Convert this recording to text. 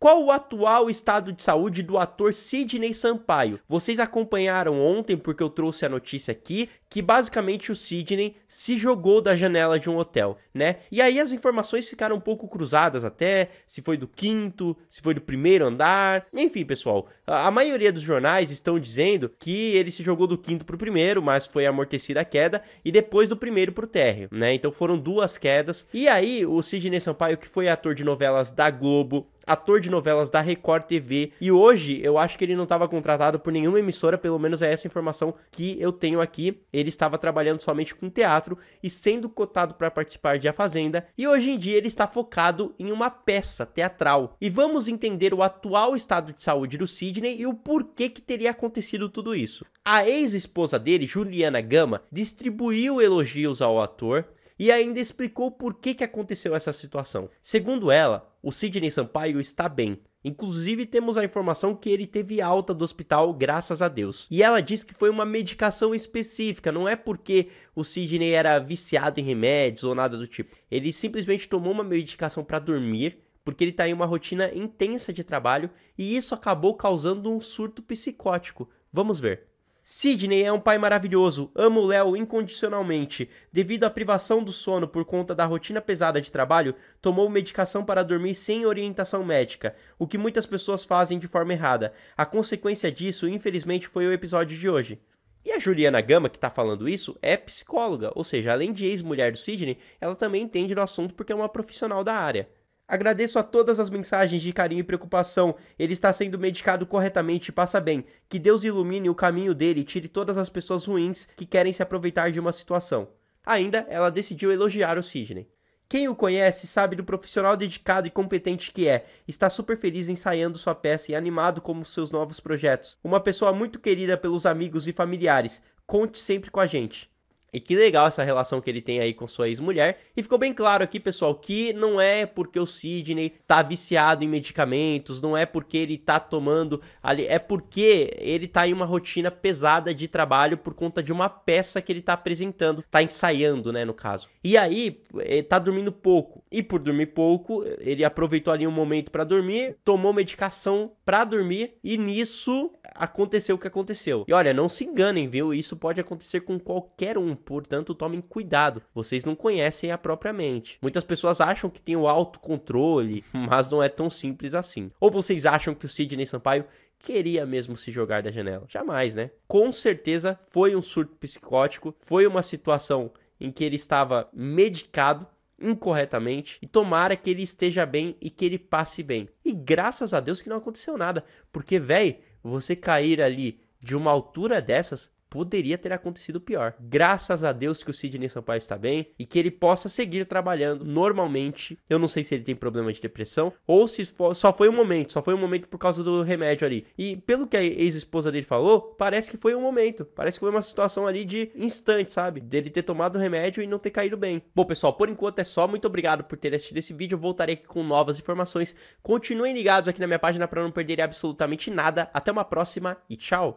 Qual o atual estado de saúde do ator Sidney Sampaio? Vocês acompanharam ontem, porque eu trouxe a notícia aqui, que basicamente o Sidney se jogou da janela de um hotel, né? E aí as informações ficaram um pouco cruzadas até, se foi do quinto, se foi do primeiro andar. Enfim, pessoal, a maioria dos jornais estão dizendo que ele se jogou do quinto pro primeiro, mas foi amortecida a queda, e depois do primeiro pro térreo, né? Então foram duas quedas. E aí o Sidney Sampaio, que foi ator de novelas da Globo, ator de novelas da Record TV. E hoje eu acho que ele não estava contratado por nenhuma emissora, pelo menos é essa informação que eu tenho aqui. Ele estava trabalhando somente com teatro e sendo cotado para participar de A Fazenda. E hoje em dia ele está focado em uma peça teatral. E vamos entender o atual estado de saúde do Sidney e o porquê que teria acontecido tudo isso. A ex-esposa dele, Juliana Gama, distribuiu elogios ao ator e ainda explicou por que, que aconteceu essa situação. Segundo ela, o Sidney Sampaio está bem. Inclusive, temos a informação que ele teve alta do hospital, graças a Deus. E ela diz que foi uma medicação específica, não é porque o Sidney era viciado em remédios ou nada do tipo. Ele simplesmente tomou uma medicação para dormir, porque ele está em uma rotina intensa de trabalho e isso acabou causando um surto psicótico. Vamos ver. Sidney é um pai maravilhoso, amo Léo incondicionalmente. Devido à privação do sono por conta da rotina pesada de trabalho, tomou medicação para dormir sem orientação médica, o que muitas pessoas fazem de forma errada. A consequência disso, infelizmente, foi o episódio de hoje. E a Juliana Gama, que está falando isso, é psicóloga, ou seja, além de ex-mulher do Sidney, ela também entende do assunto porque é uma profissional da área. Agradeço a todas as mensagens de carinho e preocupação. Ele está sendo medicado corretamente e passa bem. Que Deus ilumine o caminho dele e tire todas as pessoas ruins que querem se aproveitar de uma situação. Ainda, ela decidiu elogiar o Sidney. Quem o conhece sabe do profissional dedicado e competente que é. Está super feliz ensaiando sua peça e animado com seus novos projetos. Uma pessoa muito querida pelos amigos e familiares. Conte sempre com a gente. E que legal essa relação que ele tem aí com sua ex-mulher. E ficou bem claro aqui, pessoal, que não é porque o Sidney tá viciado em medicamentos, não é porque ele tá tomando ali, é porque ele tá em uma rotina pesada de trabalho por conta de uma peça que ele tá apresentando, tá ensaiando, né, no caso. E aí, eh, tá dormindo pouco. E por dormir pouco, ele aproveitou ali um momento para dormir, tomou medicação para dormir e nisso aconteceu o que aconteceu. E olha, não se enganem, viu? Isso pode acontecer com qualquer um, portanto, tomem cuidado. Vocês não conhecem a própria mente. Muitas pessoas acham que tem o autocontrole, mas não é tão simples assim. Ou vocês acham que o Sidney Sampaio queria mesmo se jogar da janela? Jamais, né? Com certeza foi um surto psicótico, foi uma situação em que ele estava medicado incorretamente e tomara que ele esteja bem e que ele passe bem. E graças a Deus que não aconteceu nada, porque velho, você cair ali de uma altura dessas poderia ter acontecido pior. Graças a Deus que o Sidney Sampaio está bem e que ele possa seguir trabalhando normalmente. Eu não sei se ele tem problema de depressão ou se só foi um momento, só foi um momento por causa do remédio ali. E pelo que a ex-esposa dele falou, parece que foi um momento, parece que foi uma situação ali de instante, sabe? Dele ter tomado o remédio e não ter caído bem. Bom, pessoal, por enquanto é só. Muito obrigado por ter assistido esse vídeo. Eu voltarei aqui com novas informações. Continuem ligados aqui na minha página para não perderem absolutamente nada. Até uma próxima e tchau.